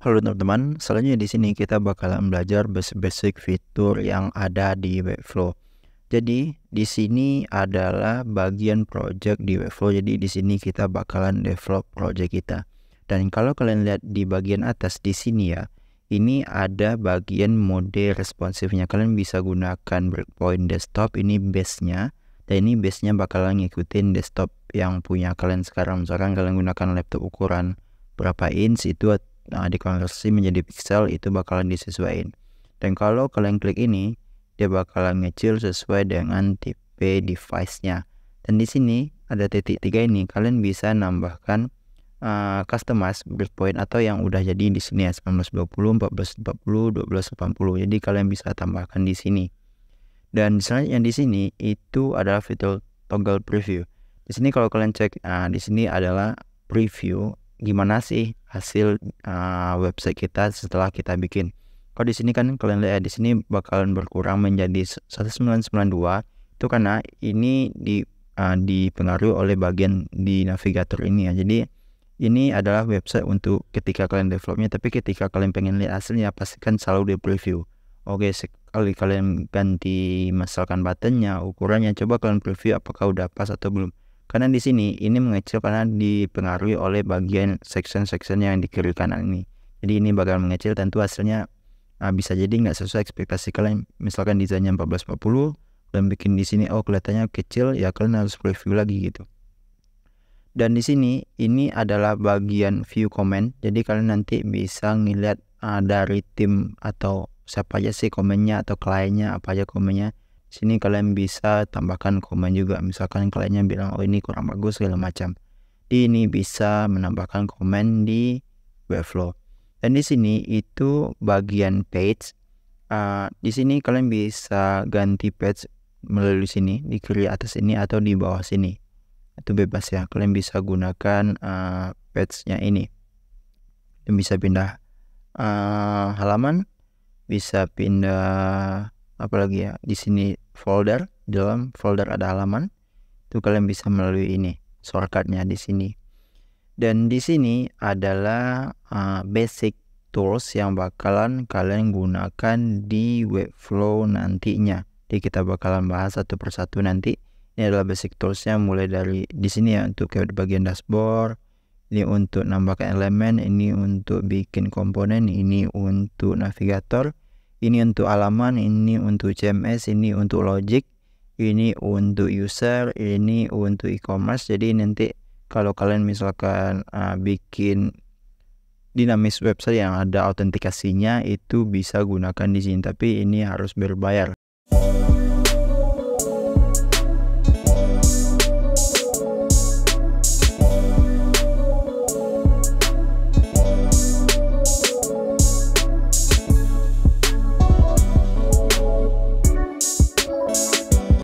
Halo teman-teman, selanjutnya di sini kita bakalan belajar basic-basic fitur yang ada di Webflow. Jadi di sini adalah bagian project di Webflow. Jadi di sini kita bakalan develop project kita. Dan kalau kalian lihat di bagian atas di sini ya, ini ada bagian mode responsifnya. Kalian bisa gunakan breakpoint desktop, ini base-nya. Dan ini base-nya bakalan ngikutin desktop yang punya kalian sekarang. Misalkan kalian gunakan laptop ukuran berapa inch itu nah, dikonversi menjadi pixel itu bakalan disesuaikan dan kalau kalian klik ini dia bakalan ngecil sesuai dengan tipe device-nya dan di sini ada titik tiga ini kalian bisa nambahkan uh, eh, customize point atau yang udah jadi di sini ya 1920 1440 1280 jadi kalian bisa tambahkan di sini dan selanjutnya di sini itu adalah fitur toggle preview di sini kalau kalian cek nah di sini adalah preview gimana sih hasil uh, website kita setelah kita bikin. Kalau di sini kan kalian lihat ya, di sini bakalan berkurang menjadi 1992 itu karena ini di uh, dipengaruhi oleh bagian di navigator ini ya. Jadi ini adalah website untuk ketika kalian developnya tapi ketika kalian pengen lihat hasilnya pastikan selalu di preview. Oke, sekali kalian ganti misalkan buttonnya, ukurannya coba kalian preview apakah udah pas atau belum karena di sini ini mengecil karena dipengaruhi oleh bagian section-section yang di kiri kanan ini. Jadi ini bakal mengecil tentu hasilnya uh, bisa jadi nggak sesuai ekspektasi kalian. Misalkan desainnya 1440 dan bikin di sini oh kelihatannya kecil ya kalian harus preview lagi gitu. Dan di sini ini adalah bagian view comment. Jadi kalian nanti bisa ngelihat uh, dari tim atau siapa aja sih komennya atau kliennya apa aja komennya sini kalian bisa tambahkan komen juga misalkan kalian yang bilang oh ini kurang bagus segala macam di ini bisa menambahkan komen di Webflow dan di sini itu bagian page uh, di sini kalian bisa ganti page melalui sini di kiri atas ini atau di bawah sini itu bebas ya kalian bisa gunakan uh, page-nya ini dan bisa pindah uh, halaman bisa pindah apa lagi ya di sini folder di dalam folder ada halaman itu kalian bisa melalui ini shortcutnya di sini dan di sini adalah uh, basic tools yang bakalan kalian gunakan di Webflow nantinya jadi kita bakalan bahas satu persatu nanti ini adalah basic toolsnya mulai dari di sini ya untuk bagian dashboard ini untuk nambahkan elemen ini untuk bikin komponen ini untuk navigator ini untuk alaman, ini untuk CMS, ini untuk logic, ini untuk user, ini untuk e-commerce. Jadi nanti kalau kalian misalkan uh, bikin dinamis website yang ada autentikasinya itu bisa gunakan di sini tapi ini harus berbayar